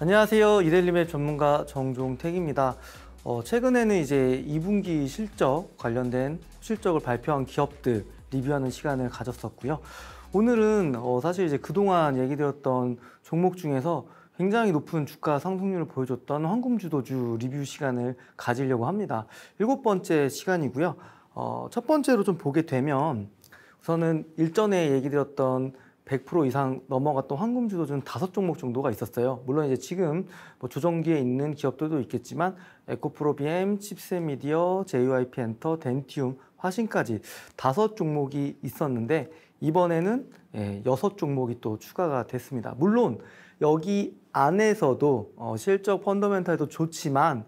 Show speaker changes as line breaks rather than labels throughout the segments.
안녕하세요. 이델림의 전문가 정종택입니다. 어, 최근에는 이제 2분기 실적 관련된 실적을 발표한 기업들 리뷰하는 시간을 가졌었고요. 오늘은 어, 사실 이제 그동안 얘기드렸던 종목 중에서 굉장히 높은 주가 상승률을 보여줬던 황금주도주 리뷰 시간을 가지려고 합니다. 일곱 번째 시간이고요. 어, 첫 번째로 좀 보게 되면 우선은 일전에 얘기드렸던 100% 이상 넘어갔던 황금 주도주는 다섯 종목 정도가 있었어요. 물론 이제 지금 뭐 조정기에 있는 기업들도 있겠지만 에코프로비엠, 칩스미디어, JYP 엔터, 덴티움, 화신까지 다섯 종목이 있었는데 이번에는 예, 여섯 종목이 또 추가가 됐습니다. 물론 여기 안에서도 어, 실적 펀더멘탈도 좋지만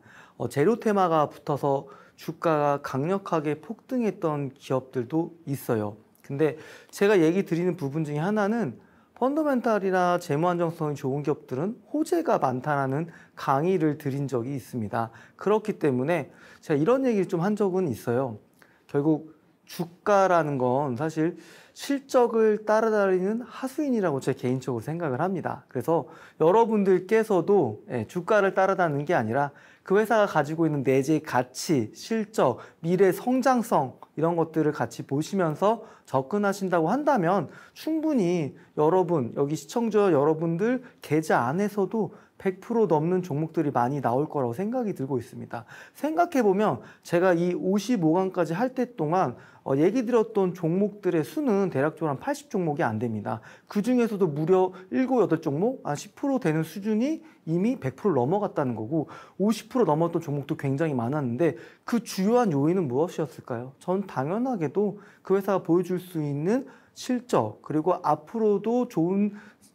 재료 어, 테마가 붙어서 주가가 강력하게 폭등했던 기업들도 있어요. 근데 제가 얘기 드리는 부분 중에 하나는 펀더멘탈이나 재무 안정성이 좋은 기업들은 호재가 많다라는 강의를 드린 적이 있습니다. 그렇기 때문에 제가 이런 얘기를 좀 한 적은 있어요. 결국 주가라는 건 사실 실적을 따라다니는 하수인이라고 제 개인적으로 생각을 합니다. 그래서 여러분들께서도 예, 주가를 따라다니는 게 아니라 그 회사가 가지고 있는 내재 가치, 실적, 미래 성장성 이런 것들을 같이 보시면서 접근하신다고 한다면 충분히 여러분, 여기 시청자 여러분들 계좌 안에서도 100% 넘는 종목들이 많이 나올 거라고 생각이 들고 있습니다. 생각해보면 제가 이 55강까지 할 때 동안 어, 얘기 드렸던 종목들의 수는 대략적으로 한 80종목이 안 됩니다. 그 중에서도 무려 7, 8종목, 아, 10% 되는 수준이 이미 100% 넘어갔다는 거고 50% 넘었던 종목도 굉장히 많았는데 그 주요한 요인은 무엇이었을까요? 전 당연하게도 그 회사가 보여줄 수 있는 실적 그리고 앞으로도 좋은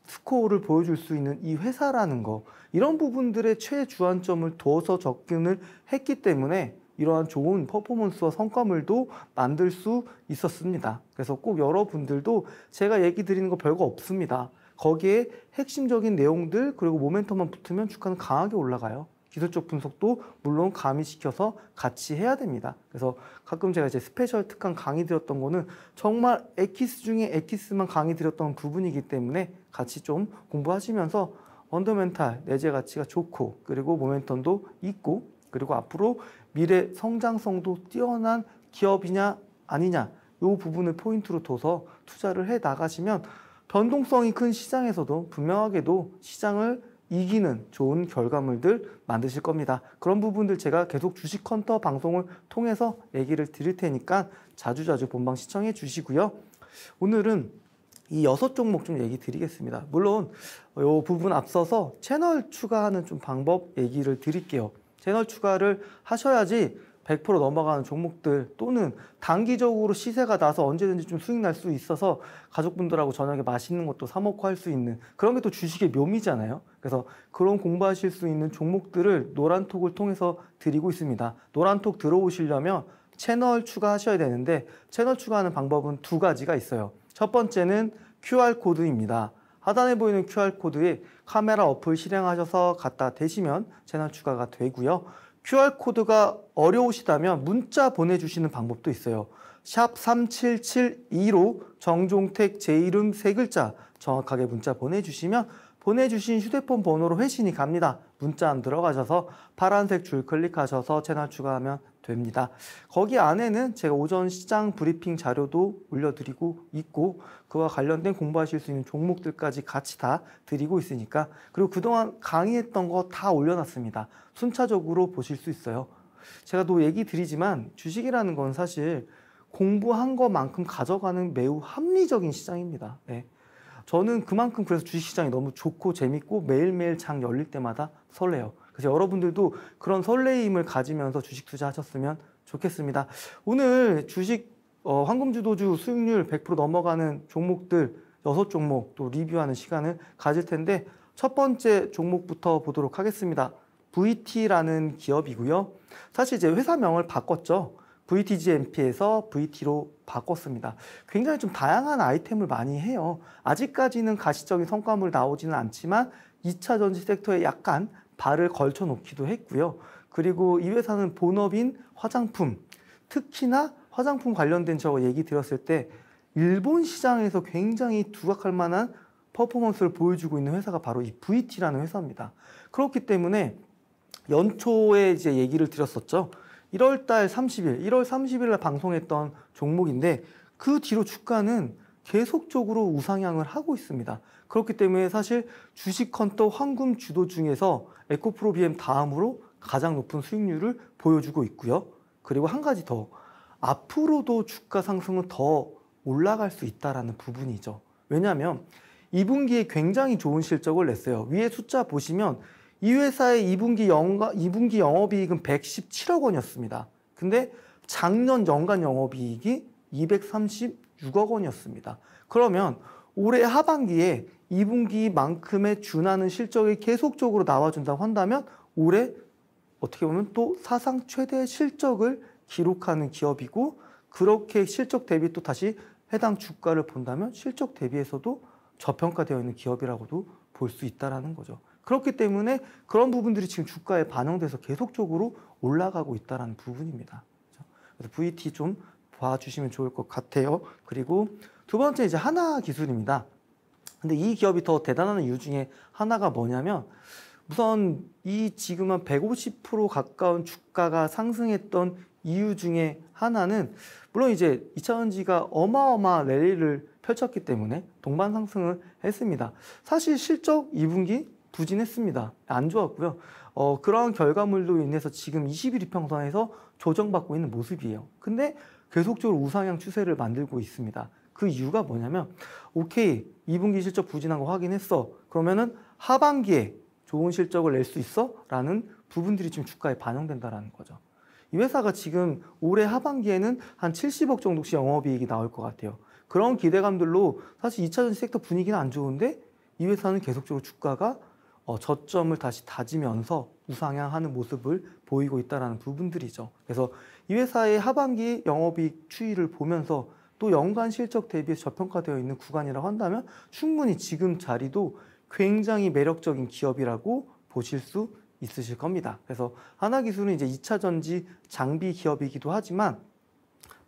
스코어를 보여줄 수 있는 이 회사라는 거 이런 부분들의 최주안점을 둬서 접근을 했기 때문에 이러한 좋은 퍼포먼스와 성과물도 만들 수 있었습니다. 그래서 꼭 여러분들도 제가 얘기 드리는 거 별거 없습니다. 거기에 핵심적인 내용들 그리고 모멘텀만 붙으면 주가는 강하게 올라가요. 기술적 분석도 물론 가미시켜서 같이 해야 됩니다. 그래서 가끔 제가 이제 스페셜 특강 강의 드렸던 거는 정말 에키스 중에 에키스만 강의 드렸던 부분이기 때문에 같이 좀 공부하시면서 언더멘탈 내재 가치가 좋고 그리고 모멘텀도 있고 그리고 앞으로 미래 성장성도 뛰어난 기업이냐 아니냐 요 부분을 포인트로 둬서 투자를 해 나가시면 변동성이 큰 시장에서도 분명하게도 시장을 이기는 좋은 결과물들 만드실 겁니다. 그런 부분들 제가 계속 주식헌터 방송을 통해서 얘기를 드릴 테니까 자주자주 본방 시청해 주시고요. 오늘은 이 여섯 종목 좀 얘기 드리겠습니다. 물론 이 부분 앞서서 채널 추가하는 좀 방법 얘기를 드릴게요. 채널 추가를 하셔야지 100% 넘어가는 종목들 또는 단기적으로 시세가 나서 언제든지 좀 수익 날 수 있어서 가족분들하고 저녁에 맛있는 것도 사 먹고 할 수 있는 그런 게 또 주식의 묘미잖아요. 그래서 그런 공부하실 수 있는 종목들을 노란톡을 통해서 드리고 있습니다. 노란톡 들어오시려면 채널 추가하셔야 되는데 채널 추가하는 방법은 두 가지가 있어요. 첫 번째는 QR코드입니다. 하단에 보이는 QR코드에 카메라 어플 실행하셔서 갖다 대시면 채널 추가가 되고요. QR코드가 어려우시다면 문자 보내주시는 방법도 있어요. 샵 3772로 정종택 제 이름 세 글자 정확하게 문자 보내주시면 보내주신 휴대폰 번호로 회신이 갑니다. 문자 안 들어가셔서 파란색 줄 클릭하셔서 채널 추가하면 됩니다. 거기 안에는 제가 오전 시장 브리핑 자료도 올려드리고 있고 그와 관련된 공부하실 수 있는 종목들까지 같이 다 드리고 있으니까 그리고 그동안 강의했던 거 다 올려놨습니다. 순차적으로 보실 수 있어요. 제가 또 얘기 드리지만 주식이라는 건 사실 공부한 것만큼 가져가는 매우 합리적인 시장입니다. 네. 저는 그만큼 그래서 주식시장이 너무 좋고 재밌고 매일매일 창 열릴 때마다 설레요. 그래서 여러분들도 그런 설레임을 가지면서 주식 투자하셨으면 좋겠습니다. 오늘 주식 어, 황금주도주 수익률 100% 넘어가는 종목들 6종목 또 리뷰하는 시간을 가질 텐데 첫 번째 종목부터 보도록 하겠습니다. VT라는 기업이고요. 사실 이제 회사명을 바꿨죠. VTGMP에서 VT로 바꿨습니다. 굉장히 좀 다양한 아이템을 많이 해요. 아직까지는 가시적인 성과물 나오지는 않지만 2차 전지 섹터에 약간 발을 걸쳐 놓기도 했고요. 그리고 이 회사는 본업인 화장품, 특히나 화장품 관련된 저 얘기 드렸을 때 일본 시장에서 굉장히 두각할 만한 퍼포먼스를 보여주고 있는 회사가 바로 이 VT라는 회사입니다. 그렇기 때문에 연초에 이제 얘기를 드렸었죠. 1월달 30일, 1월 30일 날 방송했던 종목인데 그 뒤로 주가는 계속적으로 우상향을 하고 있습니다. 그렇기 때문에 사실 주식 헌터 황금 주도 중에서 에코프로 비엠 다음으로 가장 높은 수익률을 보여주고 있고요. 그리고 한 가지 더 앞으로도 주가 상승은 더 올라갈 수있다는 부분이죠. 왜냐하면 2분기에 굉장히 좋은 실적을 냈어요. 위에 숫자 보시면 이 회사의 2분기 영가 2분기 영업이익은 117억 원이었습니다. 근데 작년 연간 영업이익이 236억 원이었습니다. 그러면 올해 하반기에 2분기만큼의 준하는 실적이 계속적으로 나와준다고 한다면 올해 어떻게 보면 또 사상 최대 실적을 기록하는 기업이고 그렇게 실적 대비 또 다시 해당 주가를 본다면 실적 대비에서도 저평가되어 있는 기업이라고도 볼 수 있다라는 거죠. 그렇기 때문에 그런 부분들이 지금 주가에 반영돼서 계속적으로 올라가고 있다는 부분입니다. 그렇죠? 그래서 VT 좀 봐주시면 좋을 것 같아요. 그리고 두 번째 이제 하나 기술입니다. 근데 이 기업이 더 대단한 이유 중에 하나가 뭐냐면 우선 이 지금 한 150% 가까운 주가가 상승했던 이유 중에 하나는 물론 이제 이차전지가 어마어마 랠리를 펼쳤기 때문에 동반 상승을 했습니다. 사실 실적 2분기 부진했습니다. 안 좋았고요. 어, 그런 결과물로 인해서 지금 2 1위평선에서 조정받고 있는 모습이에요. 근데 계속적으로 우상향 추세를 만들고 있습니다. 그 이유가 뭐냐면 오케이 2분기 실적 부진한 거 확인했어. 그러면은 하반기에 좋은 실적을 낼 수 있어? 라는 부분들이 지금 주가에 반영된다라는 거죠. 이 회사가 지금 올해 하반기에는 한 70억 정도씩 영업이익이 나올 것 같아요. 그런 기대감들로 사실 2차 전지 섹터 분위기는 안 좋은데 이 회사는 계속적으로 주가가 어, 저점을 다시 다지면서 우상향하는 모습을 보이고 있다는 부분들이죠. 그래서 이 회사의 하반기 영업이익 추이를 보면서 또 연간 실적 대비해서 저평가되어 있는 구간이라고 한다면 충분히 지금 자리도 굉장히 매력적인 기업이라고 보실 수 있으실 겁니다. 그래서 하나기술은 이제 2차 전지 장비 기업이기도 하지만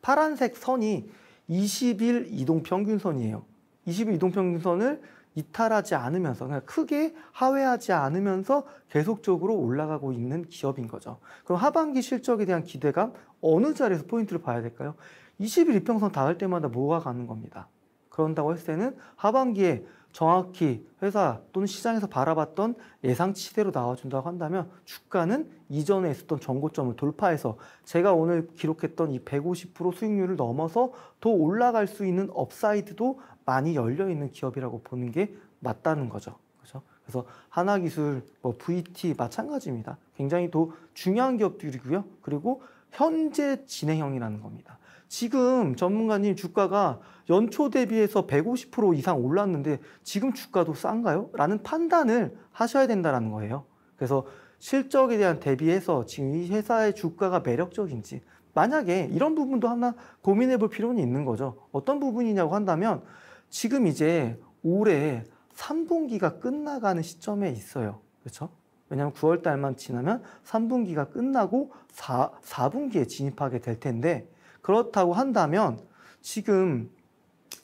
파란색 선이 20일 이동 평균선이에요. 20일 이동 평균선을 이탈하지 않으면서 그러니까 크게 하회하지 않으면서 계속적으로 올라가고 있는 기업인 거죠. 그럼 하반기 실적에 대한 기대감 어느 자리에서 포인트를 봐야 될까요? 20일 이평선 닿을 때마다 뭐가 가는 겁니다. 그런다고 했을 때는 하반기에 정확히 회사 또는 시장에서 바라봤던 예상치대로 나와준다고 한다면 주가는 이전에 있었던 전고점을 돌파해서 제가 오늘 기록했던 이 150% 수익률을 넘어서 더 올라갈 수 있는 업사이드도 많이 열려 있는 기업이라고 보는 게 맞다는 거죠. 그렇죠? 그래서 하나기술, 뭐 VT 마찬가지입니다. 굉장히 또 중요한 기업들이고요. 그리고 현재 진행형이라는 겁니다. 지금 전문가님 주가가 연초 대비해서 150% 이상 올랐는데 지금 주가도 싼가요? 라는 판단을 하셔야 된다는 거예요. 그래서 실적에 대한 대비해서 지금 이 회사의 주가가 매력적인지 만약에 이런 부분도 하나 고민해 볼 필요는 있는 거죠. 어떤 부분이냐고 한다면 지금 이제 올해 3분기가 끝나가는 시점에 있어요. 그렇죠? 왜냐하면 9월 달만 지나면 3분기가 끝나고 4, 4분기에 진입하게 될 텐데 그렇다고 한다면 지금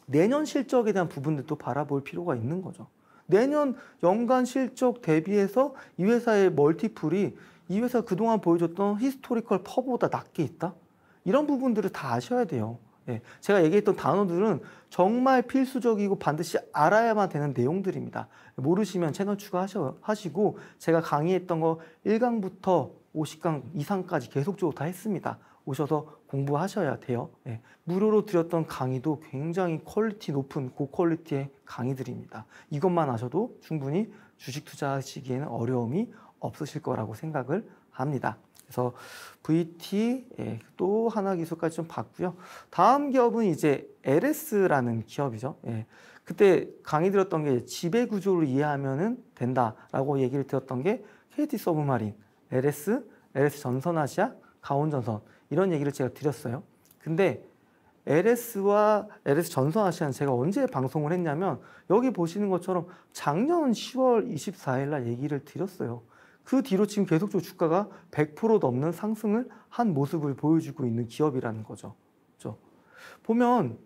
내년 실적에 대한 부분들도 바라볼 필요가 있는 거죠. 내년 연간 실적 대비해서 이 회사의 멀티플이 이 회사 그동안 보여줬던 히스토리컬 퍼보다 낮게 있다? 이런 부분들을 다 아셔야 돼요. 예, 제가 얘기했던 단어들은 정말 필수적이고 반드시 알아야만 되는 내용들입니다. 모르시면 채널 추가하시고 제가 강의했던 거 1강부터 50강 이상까지 계속적으로 다 했습니다. 오셔서 공부하셔야 돼요. 예, 무료로 드렸던 강의도 굉장히 퀄리티 높은 고퀄리티의 강의들입니다. 이것만 아셔도 충분히 주식 투자하시기에는 어려움이 없으실 거라고 생각을 합니다. 그래서 VT 예, 또 하나 기술까지 좀 봤고요. 다음 기업은 이제 LS라는 기업이죠. 예, 그때 강의 들었던 게 지배 구조를 이해하면 된다라고 얘기를 들었던 게 KT 서브마린, LS, LS 전선아시아, 가온전선 이런 얘기를 제가 드렸어요. 근데 LS와 LS 전선아시아는 제가 언제 방송을 했냐면 여기 보시는 것처럼 작년 10월 24일 날 얘기를 드렸어요. 그 뒤로 지금 계속적으로 주가가 100% 넘는 상승을 한 모습을 보여주고 있는 기업이라는 거죠. 그렇죠? 보면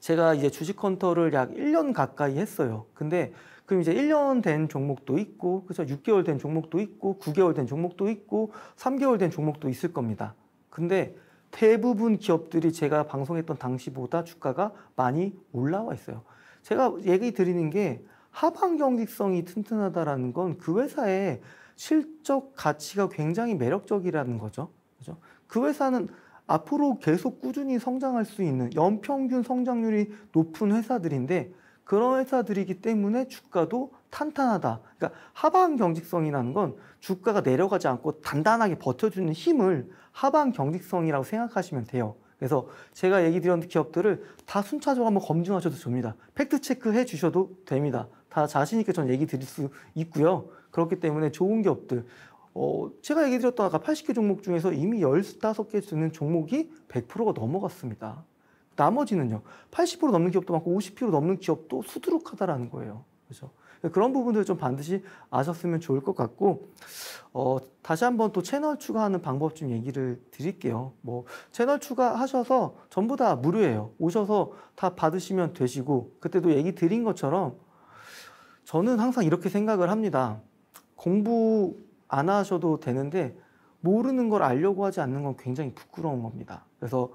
제가 이제 주식 컨터를 약 1년 가까이 했어요. 근데 그럼 이제 1년 된 종목도 있고, 그죠? 6개월 된 종목도 있고, 9개월 된 종목도 있고, 3개월 된 종목도 있을 겁니다. 근데 대부분 기업들이 제가 방송했던 당시보다 주가가 많이 올라와 있어요. 제가 얘기 드리는 게 하방 경직성이 튼튼하다라는 건 그 회사의 실적 가치가 굉장히 매력적이라는 거죠. 그죠? 그 회사는 앞으로 계속 꾸준히 성장할 수 있는 연평균 성장률이 높은 회사들인데 그런 회사들이기 때문에 주가도 탄탄하다. 그러니까 하방 경직성이라는 건 주가가 내려가지 않고 단단하게 버텨주는 힘을 하방 경직성이라고 생각하시면 돼요. 그래서 제가 얘기 드렸던 기업들을 다 순차적으로 한번 검증하셔도 됩니다. 팩트체크 해 주셔도 됩니다. 다 자신 있게 전 얘기 드릴 수 있고요. 그렇기 때문에 좋은 기업들 어, 제가 얘기 드렸던 아까 80개 종목 중에서 이미 15개 주는 종목이 100%가 넘어갔습니다. 나머지는요. 80% 넘는 기업도 많고 50% 넘는 기업도 수두룩하다라는 거예요. 그죠? 그러니까 그런 부분들 을좀 반드시 아셨으면 좋을 것 같고, 어, 다시 한번 또 채널 추가하는 방법 좀 얘기를 드릴게요. 뭐, 채널 추가하셔서 전부 다 무료예요. 오셔서 다 받으시면 되시고, 그때도 얘기 드린 것처럼 저는 항상 이렇게 생각을 합니다. 공부 안 하셔도 되는데 모르는 걸 알려고 하지 않는 건 굉장히 부끄러운 겁니다. 그래서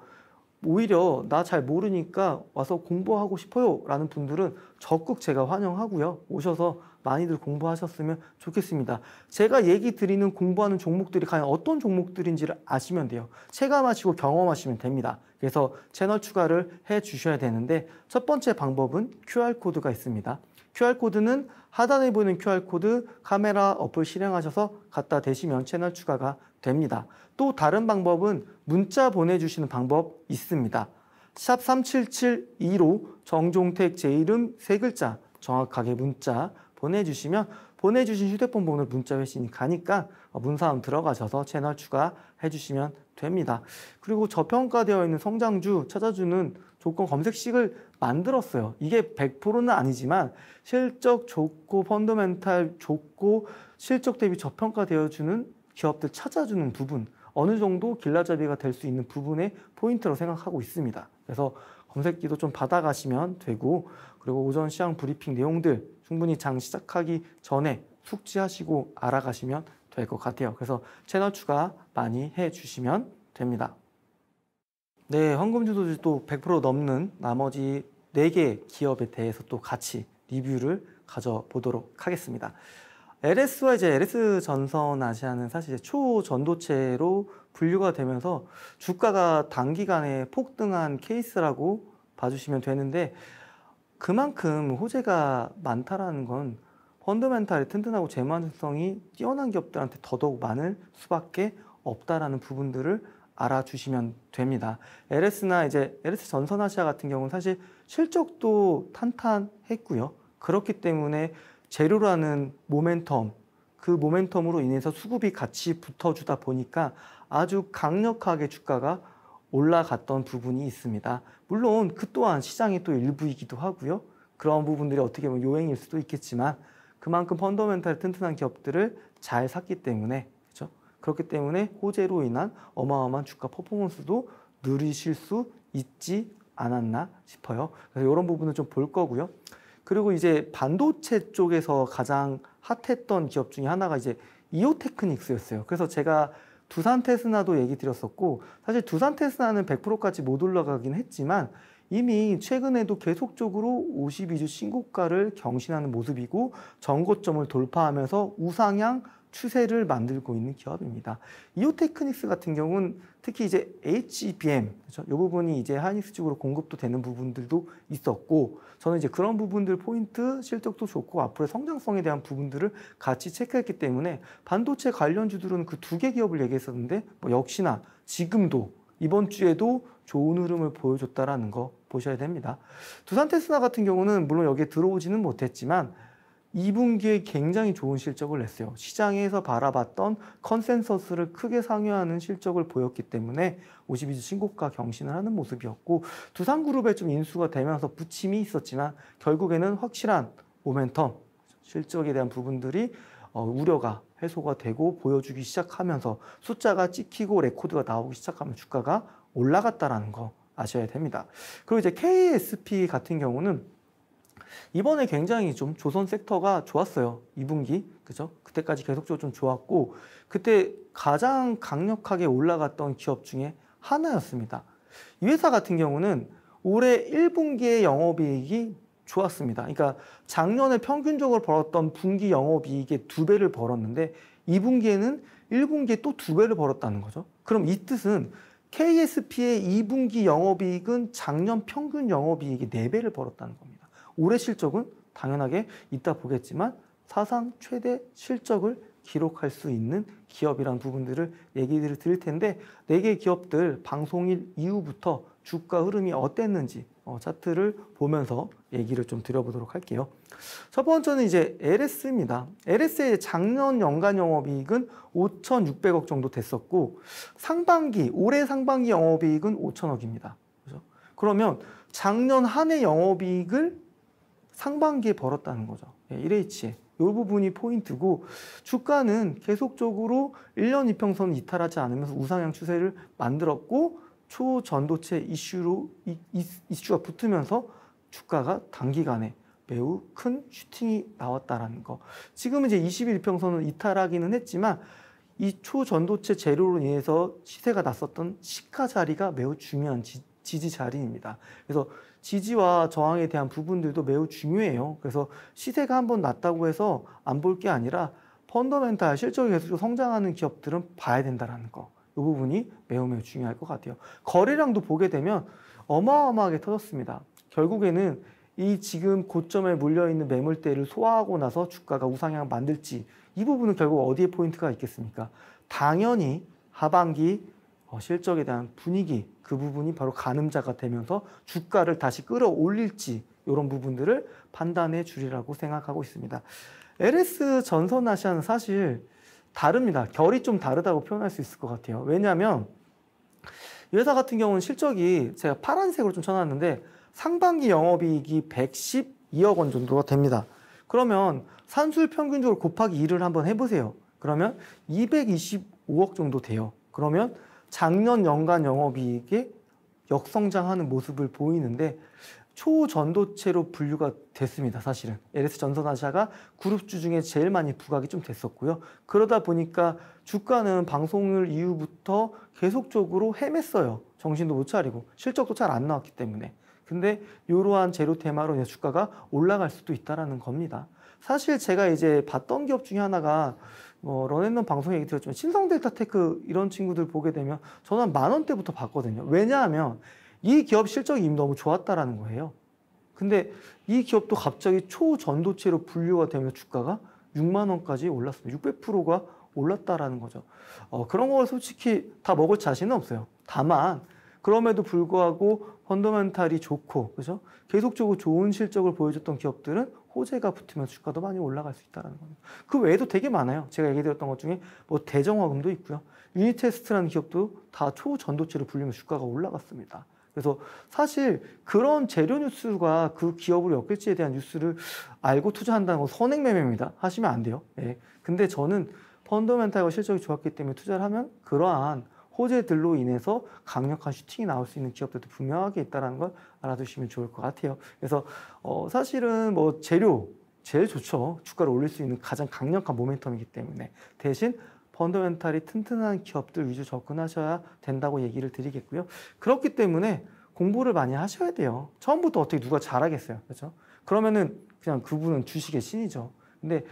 오히려 나 잘 모르니까 와서 공부하고 싶어요 라는 분들은 적극 제가 환영하고요. 오셔서 많이들 공부하셨으면 좋겠습니다. 제가 얘기 드리는 공부하는 종목들이 과연 어떤 종목들인지를 아시면 돼요. 체감하시고 경험하시면 됩니다. 그래서 채널 추가를 해 주셔야 되는데 첫 번째 방법은 QR코드가 있습니다. QR코드는 하단에 보이는 QR코드 카메라 어플 실행하셔서 갖다 대시면 채널 추가가 됩니다. 또 다른 방법은 문자 보내주시는 방법 있습니다. 샵 3772로 정종택 제 이름 세 글자 정확하게 문자 보내주시면 보내주신 휴대폰 번호 를 문자 회신이 가니까 문사함 들어가셔서 채널 추가해 주시면 됩니다. 그리고 저평가되어 있는 성장주 찾아주는 조건 검색식을 만들었어요. 이게 100%는 아니지만 실적 좋고 펀더멘탈 좋고 실적 대비 저평가되어주는 기업들 찾아주는 부분 어느 정도 길라잡이가 될 수 있는 부분의 포인트로 생각하고 있습니다. 그래서 검색기도 좀 받아가시면 되고 그리고 오전 시황 브리핑 내용들 충분히 장 시작하기 전에 숙지하시고 알아가시면 될 것 같아요. 그래서 채널 추가 많이 해주시면 됩니다. 네, 황금주도주 또100% 넘는 나머지 4개 기업에 대해서 또 같이 리뷰를 가져보도록 하겠습니다. LS와 이제 LS 전선 아시아는 사실 초전도체로 분류가 되면서 주가가 단기간에 폭등한 케이스라고 봐주시면 되는데 그만큼 호재가 많다라는 건 펀더멘탈이 튼튼하고 재무안정성이 뛰어난 기업들한테 더더욱 많을 수밖에 없다라는 부분들을 알아주시면 됩니다. LS나 이제 LS 전선아시아 같은 경우는 사실 실적도 탄탄했고요. 그렇기 때문에 재료라는 모멘텀, 그 모멘텀으로 인해서 수급이 같이 붙어주다 보니까 아주 강력하게 주가가 올라갔던 부분이 있습니다. 물론 그 또한 시장의 또 일부이기도 하고요. 그런 부분들이 어떻게 보면 요행일 수도 있겠지만 그만큼 펀더멘탈 튼튼한 기업들을 잘 샀기 때문에 그렇기 때문에 호재로 인한 어마어마한 주가 퍼포먼스도 누리실 수 있지 않았나 싶어요. 그래서 이런 부분을 좀 볼 거고요. 그리고 이제 반도체 쪽에서 가장 핫했던 기업 중에 하나가 이제 이오테크닉스였어요. 그래서 제가 두산 테스나도 얘기 드렸었고 사실 두산 테스나는 100%까지 못 올라가긴 했지만 이미 최근에도 계속적으로 52주 신고가를 경신하는 모습이고 전고점을 돌파하면서 우상향 추세를 만들고 있는 기업입니다. 이오테크닉스 같은 경우는 특히 이제 HBM 그렇죠? 이 부분이 이제 하이닉스 쪽으로 공급도 되는 부분들도 있었고 저는 이제 그런 부분들 포인트 실적도 좋고 앞으로의 성장성에 대한 부분들을 같이 체크했기 때문에 반도체 관련주들은 그 두 개 기업을 얘기했었는데 뭐 역시나 지금도 이번 주에도 좋은 흐름을 보여줬다라는 거 보셔야 됩니다. 두산 테스나 같은 경우는 물론 여기에 들어오지는 못했지만 2분기에 굉장히 좋은 실적을 냈어요. 시장에서 바라봤던 컨센서스를 크게 상회하는 실적을 보였기 때문에 52주 신고가 경신을 하는 모습이었고 두산그룹에 좀 인수가 되면서 부침이 있었지만 결국에는 확실한 모멘텀, 실적에 대한 부분들이 어, 우려가 해소가 되고 보여주기 시작하면서 숫자가 찍히고 레코드가 나오기 시작하면 주가가 올라갔다라는 거 아셔야 됩니다. 그리고 이제 KSP 같은 경우는 이번에 굉장히 좀 조선 섹터가 좋았어요. 2분기. 그죠? 그때까지 계속적으로 좀 좋았고 그때 가장 강력하게 올라갔던 기업 중에 하나였습니다. 이 회사 같은 경우는 올해 1분기의 영업이익이 좋았습니다. 그러니까 작년에 평균적으로 벌었던 분기 영업이익의 두 배를 벌었는데 2분기에는 1분기에 또두 배를 벌었다는 거죠. 그럼 이 뜻은 KSP의 2분기 영업이익은 작년 평균 영업이익의 4배를 벌었다는 겁니다. 올해 실적은 당연하게 이따 보겠지만 사상 최대 실적을 기록할 수 있는 기업이란 부분들을 얘기를 드릴 텐데 네개 기업들 방송일 이후부터 주가 흐름이 어땠는지 어, 차트를 보면서 얘기를 좀 드려보도록 할게요. 첫 번째는 이제 LS입니다. LS의 작년 연간 영업이익은 5,600억 정도 됐었고 상반기 올해 상반기 영업이익은 5 0 0 0억입니다 그렇죠? 그러면 작년 한 해 영업이익을 상반기에 벌었다는 거죠. 1 h 이 부분이 포인트고 주가는 계속적으로 1년 이평선 이탈하지 않으면서 우상향 추세를 만들었고 초전도체 이슈로 이, 이, 이슈가 붙으면서 주가가 단기간에 매우 큰 슈팅이 나왔다라는 거. 지금 이제 2 1 평선은 이탈하기는 했지만 이 초전도체 재료로 인해서 시세가 났었던 시가 자리가 매우 중요한 지, 지 자리입니다. 그래서 지지와 저항에 대한 부분들도 매우 중요해요. 그래서 시세가 한 번 낮다고 해서 안 볼 게 아니라 펀더멘탈 실적이 계속 성장하는 기업들은 봐야 된다는 거. 이 부분이 매우 매우 중요할 것 같아요. 거래량도 보게 되면 어마어마하게 터졌습니다. 결국에는 이 지금 고점에 물려있는 매물대를 소화하고 나서 주가가 우상향 만들지 이 부분은 결국 어디에 포인트가 있겠습니까? 당연히 하반기 어, 실적에 대한 분위기 그 부분이 바로 가늠자가 되면서 주가를 다시 끌어올릴지 이런 부분들을 판단해 주리라고 생각하고 있습니다. LS 전선아시아는 사실 다릅니다. 결이 좀 다르다고 표현할 수 있을 것 같아요. 왜냐하면 회사 같은 경우는 실적이 제가 파란색으로 좀 쳐놨는데 상반기 영업이익이 112억 원 정도가 됩니다. 그러면 산술 평균적으로 곱하기 2를 한번 해보세요. 그러면 225억 정도 돼요. 그러면 작년 연간 영업이익이 역성장하는 모습을 보이는데 초전도체로 분류가 됐습니다. 사실은 LS 전선아시아가 그룹주 중에 제일 많이 부각이 좀 됐었고요. 그러다 보니까 주가는 방송을 이후부터 계속적으로 헤맸어요. 정신도 못 차리고 실적도 잘 안 나왔기 때문에. 근데 이러한 재료 테마로 주가가 올라갈 수도 있다라는 겁니다. 사실 제가 이제 봤던 기업 중에 하나가 뭐 런앤런 방송 얘기 들었지만 신성 데이터테크 이런 친구들 보게 되면 저는 만 원대부터 봤거든요. 왜냐하면 이 기업 실적이 이미 너무 좋았다라는 거예요. 근데 이 기업도 갑자기 초전도체로 분류가 되면 주가가 6만 원까지 올랐습니다. 600%가 올랐다라는 거죠. 어, 그런 걸 솔직히 다 먹을 자신은 없어요. 다만 그럼에도 불구하고 펀더멘탈이 좋고 그죠? 계속적으로 좋은 실적을 보여줬던 기업들은 호재가 붙으면 주가도 많이 올라갈 수 있다는 겁니다. 그 외에도 되게 많아요. 제가 얘기드렸던 것 중에 뭐 대정화금도 있고요. 유니테스트라는 기업도 다 초전도체로 불리면 주가가 올라갔습니다. 그래서 사실 그런 재료 뉴스가 그 기업을 엮을지에 대한 뉴스를 알고 투자한다는 건 선행매매입니다. 하시면 안 돼요. 예. 근데 저는 펀더멘탈과 실적이 좋았기 때문에 투자를 하면 그러한 호재들로 인해서 강력한 슈팅이 나올 수 있는 기업들도 분명하게 있다는 걸 알아두시면 좋을 것 같아요. 그래서 어, 사실은 뭐 재료 제일 좋죠. 주가를 올릴 수 있는 가장 강력한 모멘텀이기 때문에 대신 펀더멘탈이 튼튼한 기업들 위주 접근하셔야 된다고 얘기를 드리겠고요. 그렇기 때문에 공부를 많이 하셔야 돼요. 처음부터 어떻게 누가 잘하겠어요. 그렇죠? 그러면은 그냥 그분은 주식의 신이죠. 근데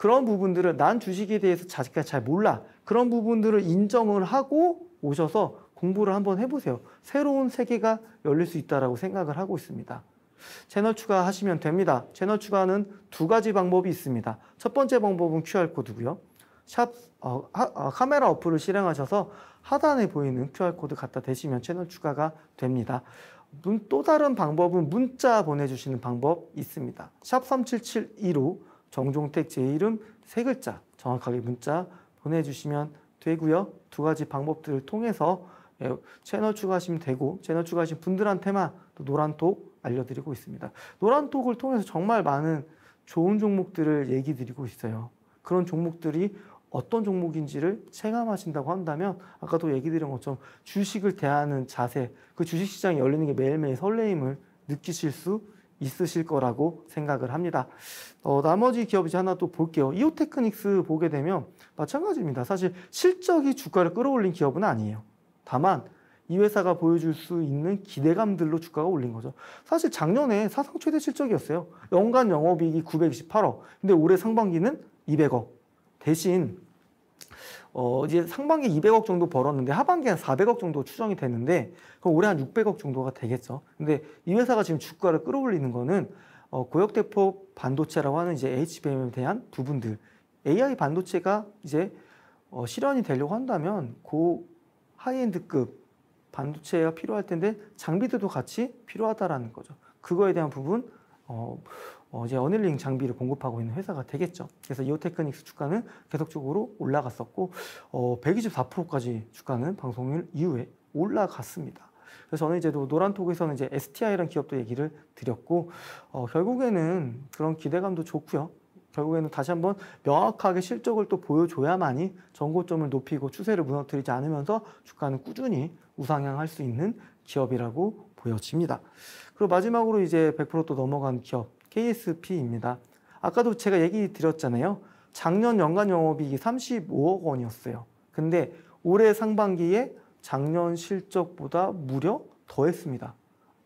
그런 부분들을 난 주식에 대해서 자식까잘 몰라. 그런 부분들을 인정을 하고 오셔서 공부를 한번 해보세요. 새로운 세계가 열릴 수 있다라고 생각을 하고 있습니다. 채널 추가하시면 됩니다. 채널 추가는 두 가지 방법이 있습니다. 첫 번째 방법은 QR코드고요. 샵 어, 하, 어, 카메라 어플을 실행하셔서 하단에 보이는 QR코드 갖다 대시면 채널 추가가 됩니다. 문, 또 다른 방법은 문자 보내주시는 방법 있습니다. 샵 3772로 정종택 제 이름 세 글자 정확하게 문자 보내주시면 되고요. 두 가지 방법들을 통해서 예, 채널 추가하시면 되고 채널 추가하신 분들한테만 또 노란톡 알려드리고 있습니다. 노란톡을 통해서 정말 많은 좋은 종목들을 얘기 드리고 있어요. 그런 종목들이 어떤 종목인지를 체감하신다고 한다면 아까도 얘기 드린 것처럼 주식을 대하는 자세 그 주식시장이 열리는 게 매일매일 설레임을 느끼실 수 있으실 거라고 생각을 합니다. 어, 나머지 기업 이 하나 또 볼게요. 이오테크닉스 보게 되면 마찬가지입니다. 사실 실적이 주가를 끌어올린 기업은 아니에요. 다만 이 회사가 보여줄 수 있는 기대감들로 주가가 올린 거죠. 사실 작년에 사상 최대 실적이었어요. 연간 영업이익이 928억. 근데 올해 상반기는 200억. 대신 어, 이제 상반기 200억 정도 벌었는데 하반기 한 400억 정도 추정이 되는데 그럼 올해 한 600억 정도가 되겠죠. 근데 이 회사가 지금 주가를 끌어올리는 거는 어, 고역대포 반도체라고 하는 이제 HBM에 대한 부분들 AI 반도체가 이제 어, 실현이 되려고 한다면 고 하이엔드급 반도체가 필요할 텐데 장비들도 같이 필요하다라는 거죠. 그거에 대한 부분 어, 어, 이제 어닐링 장비를 공급하고 있는 회사가 되겠죠. 그래서 이오테크닉스 주가는 계속적으로 올라갔었고 124%까지 어, 주가는 방송일 이후에 올라갔습니다. 그래서 저는 이제 노란톡에서는 이제 STI라는 기업도 얘기를 드렸고 어, 결국에는 그런 기대감도 좋고요. 결국에는 다시 한번 명확하게 실적을 또 보여줘야만이 전고점을 높이고 추세를 무너뜨리지 않으면서 주가는 꾸준히 우상향할 수 있는 기업이라고 보여집니다. 그리고 마지막으로 이제 100%또 넘어간 기업 KSP입니다. 아까도 제가 얘기 드렸잖아요. 작년 연간 영업이익이 35억 원이었어요. 근데 올해 상반기에 작년 실적보다 무려 더했습니다.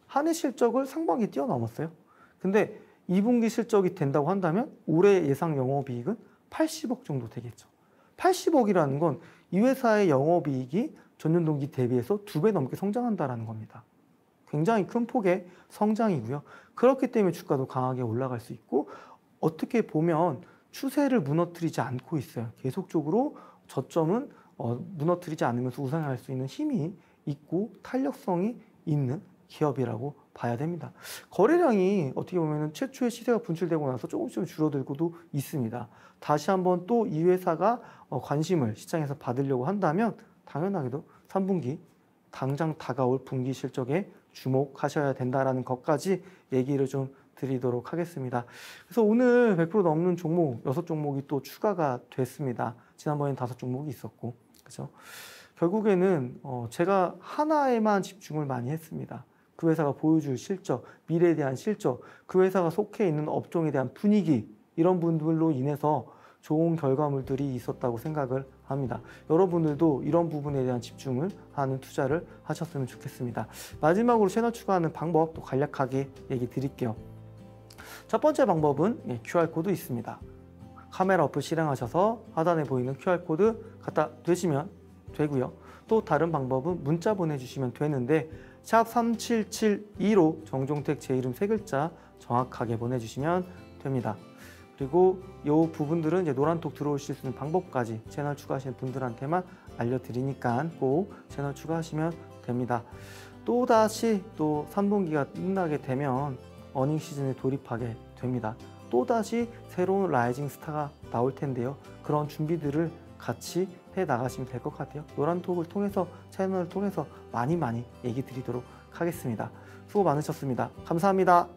한해 실적을 상반기 뛰어넘었어요. 근데 2분기 실적이 된다고 한다면 올해 예상 영업이익은 80억 정도 되겠죠. 80억이라는 건 이 회사의 영업이익이 전년 동기 대비해서 두 배 넘게 성장한다라는 겁니다. 굉장히 큰 폭의 성장이고요. 그렇기 때문에 주가도 강하게 올라갈 수 있고 어떻게 보면 추세를 무너뜨리지 않고 있어요. 계속적으로 저점은 어, 무너뜨리지 않으면서 우상향할 수 있는 힘이 있고 탄력성이 있는 기업이라고 봐야 됩니다. 거래량이 어떻게 보면 최초의 시세가 분출되고 나서 조금씩 줄어들고도 있습니다. 다시 한번 또 이 회사가 어, 관심을 시장에서 받으려고 한다면 당연하게도 3분기 당장 다가올 분기 실적에 주목하셔야 된다라는 것까지 얘기를 좀 드리도록 하겠습니다. 그래서 오늘 100% 넘는 종목 6종목이 또 추가가 됐습니다. 지난번엔 5종목이 있었고. 그죠? 결국에는 어 제가 하나에만 집중을 많이 했습니다. 그 회사가 보여줄 실적, 미래에 대한 실적, 그 회사가 속해 있는 업종에 대한 분위기 이런 분들로 인해서 좋은 결과물들이 있었다고 생각을 합니다. 여러분들도 이런 부분에 대한 집중을 하는 투자를 하셨으면 좋겠습니다. 마지막으로 채널 추가하는 방법 또 간략하게 얘기 드릴게요. 첫 번째 방법은 예, QR코드 있습니다. 카메라 어플 실행하셔서 하단에 보이는 QR코드 갖다 대시면 되고요. 또 다른 방법은 문자 보내주시면 되는데 샵 3772로 정종택 제 이름 세 글자 정확하게 보내주시면 됩니다. 그리고 이 부분들은 이제 노란톡 들어오실 수 있는 방법까지 채널 추가하시는 분들한테만 알려드리니까 꼭 채널 추가하시면 됩니다. 또다시 또 3분기가 끝나게 되면 어닝 시즌에 돌입하게 됩니다. 또다시 새로운 라이징 스타가 나올 텐데요. 그런 준비들을 같이 해 나가시면 될 것 같아요. 노란톡을 통해서 채널을 통해서 많이 많이 얘기 드리도록 하겠습니다. 수고 많으셨습니다. 감사합니다.